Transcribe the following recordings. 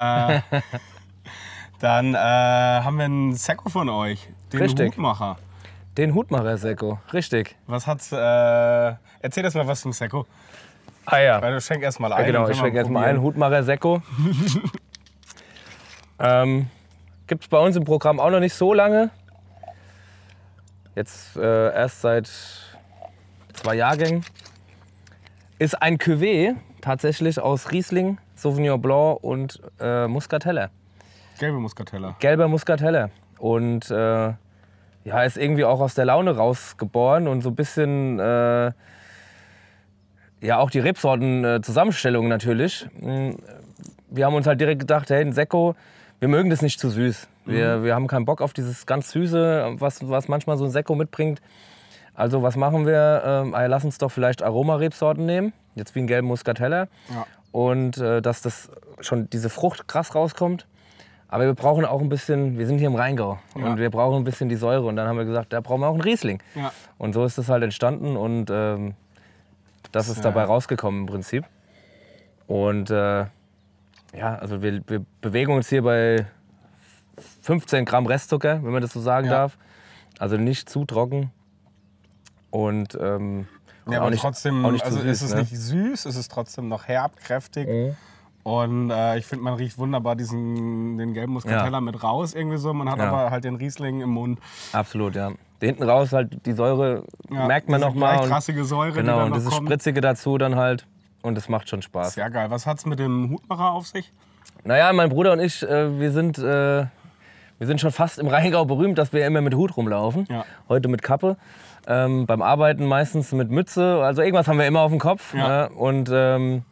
Äh, dann äh, haben wir einen Sekko von euch, den Richtig. Hutmacher. Den Hutmacher Sekko, richtig. Was hat's? Äh, erzähl das mal was zum Sekko. Ah ja. Weil du schenk erst mal ein. Ja, genau, ich schenk erst mal ein. Hutmacher Sekko. ähm, gibt's bei uns im Programm auch noch nicht so lange. Jetzt äh, erst seit zwei Jahrgängen. Ist ein Cuvée tatsächlich aus Riesling, Sauvignon Blanc und äh, Muscatelle. Gelbe Muscatelle. Gelbe Muscatelle. Und äh, ja, ist irgendwie auch aus der Laune rausgeboren und so ein bisschen äh, ja auch die Rebsortenzusammenstellung zusammenstellung äh, natürlich. Hm, wir haben uns halt direkt gedacht, hey, ein Sekko, wir mögen das nicht zu süß. Wir, mhm. wir haben keinen Bock auf dieses ganz Süße, was, was manchmal so ein Sekko mitbringt. Also was machen wir? Ähm, ah lass uns doch vielleicht Aromarebsorten nehmen jetzt wie einen gelben Muscatella. Ja. Und äh, dass das schon diese Frucht krass rauskommt. Aber wir brauchen auch ein bisschen, wir sind hier im Rheingau ja. und wir brauchen ein bisschen die Säure. Und dann haben wir gesagt, da brauchen wir auch einen Riesling. Ja. Und so ist das halt entstanden und ähm, das ist dabei rausgekommen im Prinzip. Und äh, ja, also wir, wir, bewegen uns hier bei 15 Gramm Restzucker, wenn man das so sagen darf. Also nicht zu trocken. Und ähm, ja, aber nicht, trotzdem, auch nicht also süß, ist es ne? nicht süß, ist es trotzdem noch herb, kräftig. Mhm. Und äh, ich finde, man riecht wunderbar diesen, den gelben Muskateller ja. mit raus irgendwie so. Man hat ja. aber halt den Riesling im Mund. Absolut, ja. Hinten raus halt die Säure ja, merkt man noch mal. krassige Säure, genau, die dann und dieses kommt. Spritzige dazu dann halt. Und es macht schon Spaß. Sehr geil. Was hat es mit dem Hutmacher auf sich? Naja, mein Bruder und ich, äh, wir sind äh, wir sind schon fast im Rheingau berühmt, dass wir immer mit Hut rumlaufen. Ja. Heute mit Kappe. Ähm, beim Arbeiten meistens mit Mütze. Also irgendwas haben wir immer auf dem Kopf. Ja. Ne? Und ähm,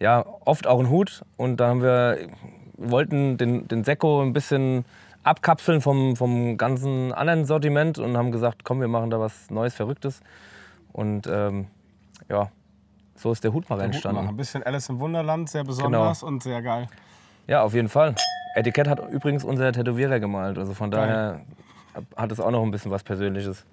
ja, oft auch einen Hut. Und da haben wir, wir wollten den, den Sekko ein bisschen abkapseln vom, vom ganzen anderen Sortiment und haben gesagt, komm, wir machen da was Neues, Verrücktes. Und ähm, ja, so ist der Hutmacher entstanden. Ein bisschen Alice im Wunderland, sehr genau. besonders genau. und sehr geil. Ja, auf jeden Fall. Etikett hat übrigens unser Tätowierer gemalt, also von daher hat es auch noch ein bisschen was Persönliches.